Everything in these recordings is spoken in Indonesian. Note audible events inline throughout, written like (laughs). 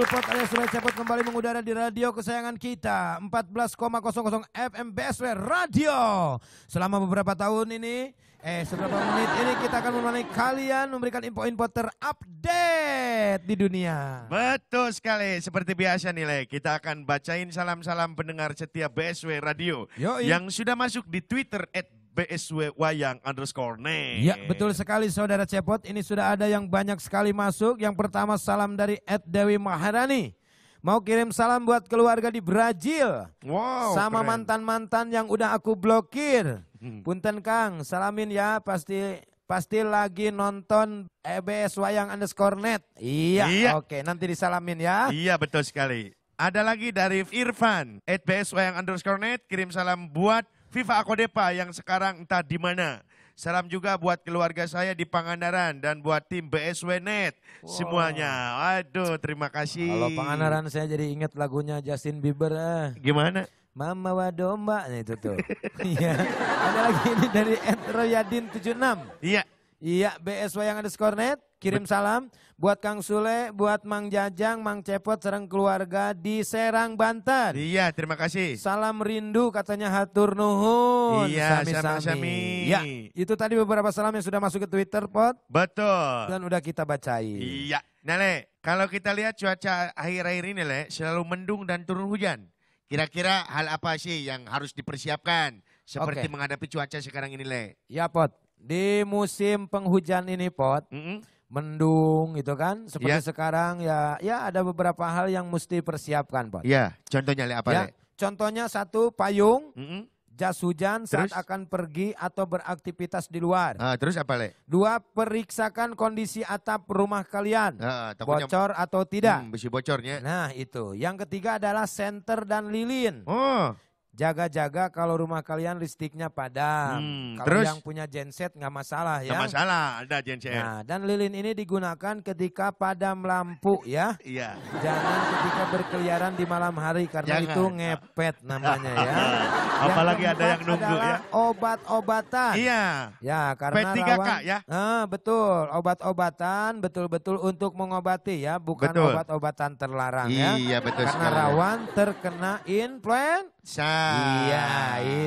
Silpot alias Surat Cepot kembali mengudara di radio kesayangan kita 14,00 FM BSW Radio. Selama beberapa tahun ini, eh seberapa menit ini kita akan menemani kalian memberikan info-info terupdate di dunia. Betul sekali, seperti biasa nih Le, kita akan bacain salam-salam pendengar setia BSW Radio Yoi. yang sudah masuk di Twitter at BSW Wayang underscore net. Ya betul sekali saudara Cepot. Ini sudah ada yang banyak sekali masuk. Yang pertama salam dari Ed Dewi Maharani. Mau kirim salam buat keluarga di Brazil. Wow. Sama mantan-mantan yang udah aku blokir. Hmm. Punten Kang, salamin ya pasti pasti lagi nonton EBS Wayang underscore net. Iya, iya. oke nanti disalamin ya. Iya betul sekali. Ada lagi dari Irfan, EBS Wayang underscore net, kirim salam buat Viva Akodepa yang sekarang entah di mana. Salam juga buat keluarga saya di Pangandaran dan buat tim BSW Net wow. semuanya. Aduh, terima kasih. Kalau Pangandaran saya jadi ingat lagunya Justin Bieber. Eh. Gimana? Mama wa domba nah itu tuh. (laughs) Iya. Ada lagi ini dari Ed Royadin 76. Iya. Iya, BSW yang ada skornet. Kirim salam buat Kang Sule, buat Mang Jajang, Mang Cepot, serang keluarga di Serang, Banten. Iya, terima kasih. Salam rindu katanya hatur nuhun. Iya, sami-sami. Ya, itu tadi beberapa salam yang sudah masuk ke Twitter, Pot. Betul. Dan udah kita bacain. Iya. Nale, kalau kita lihat cuaca akhir-akhir ini, Le, selalu mendung dan turun hujan. Kira-kira hal apa sih yang harus dipersiapkan seperti okay. menghadapi cuaca sekarang ini, Le? Ya, Pot. Di musim penghujan ini, Pot, mm -hmm mendung gitu kan seperti ya. sekarang ya ya ada beberapa hal yang mesti persiapkan pak ya contohnya apa ya le? contohnya satu payung mm -hmm. jas hujan terus? saat akan pergi atau beraktivitas di luar ah, terus apa le dua periksakan kondisi atap rumah kalian uh, bocor atau tidak hmm, besi bocornya nah itu yang ketiga adalah senter dan lilin oh Jaga-jaga kalau rumah kalian listriknya padam. Hmm, kalau terus? yang punya genset nggak masalah ya. Nggak masalah, ada genset. Nah, dan lilin ini digunakan ketika padam lampu ya. Iya. Jangan ketika berkeliaran di malam hari karena Jangan. itu ngepet namanya ya. (laughs) Apalagi ada yang nunggu ya. Obat-obatan. Iya. Ya, karena P3K, rawan. ya. Eh, betul, obat-obatan betul-betul untuk mengobati ya, bukan obat-obatan terlarang ya. Iya, betul Karena sekali. rawan terkena influenza. Iya,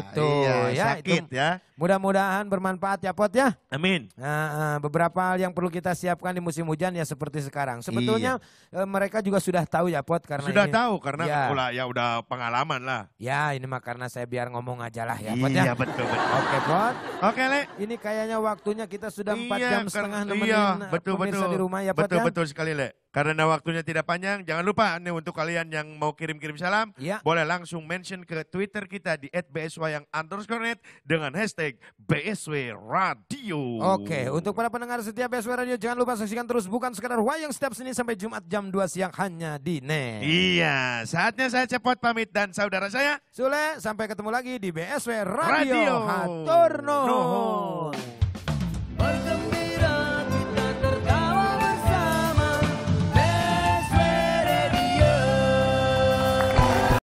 itu iya, ya, sakit itu. ya. Mudah-mudahan bermanfaat ya Pot ya. Amin. Nah, eh, beberapa hal yang perlu kita siapkan di musim hujan ya seperti sekarang. Sebetulnya iya. Eh, mereka juga sudah tahu ya Pot karena sudah ini, tahu karena ya. pula ya udah pengalaman lah. Ya ini mah karena saya biar ngomong aja lah ya Pot ya. Iya betul betul. Oke Pot. Oke Le. Ini kayaknya waktunya kita sudah empat iya, jam kan, setengah iya. nemenin iya, betul, pemirsa betul. di rumah ya Pot betul, ya. Betul betul sekali Le. Karena waktunya tidak panjang, jangan lupa nih untuk kalian yang mau kirim-kirim salam, ya. boleh langsung mention ke Twitter kita di @bsw yang underscore dengan hashtag BSW Radio. Oke, untuk para pendengar setia BSW Radio, jangan lupa saksikan terus bukan sekedar wayang setiap Senin sampai Jumat jam 2 siang hanya di NET. Iya, saatnya saya cepat pamit dan saudara saya Sule, sampai ketemu lagi di BSW Radio, Radio. Haturno. No.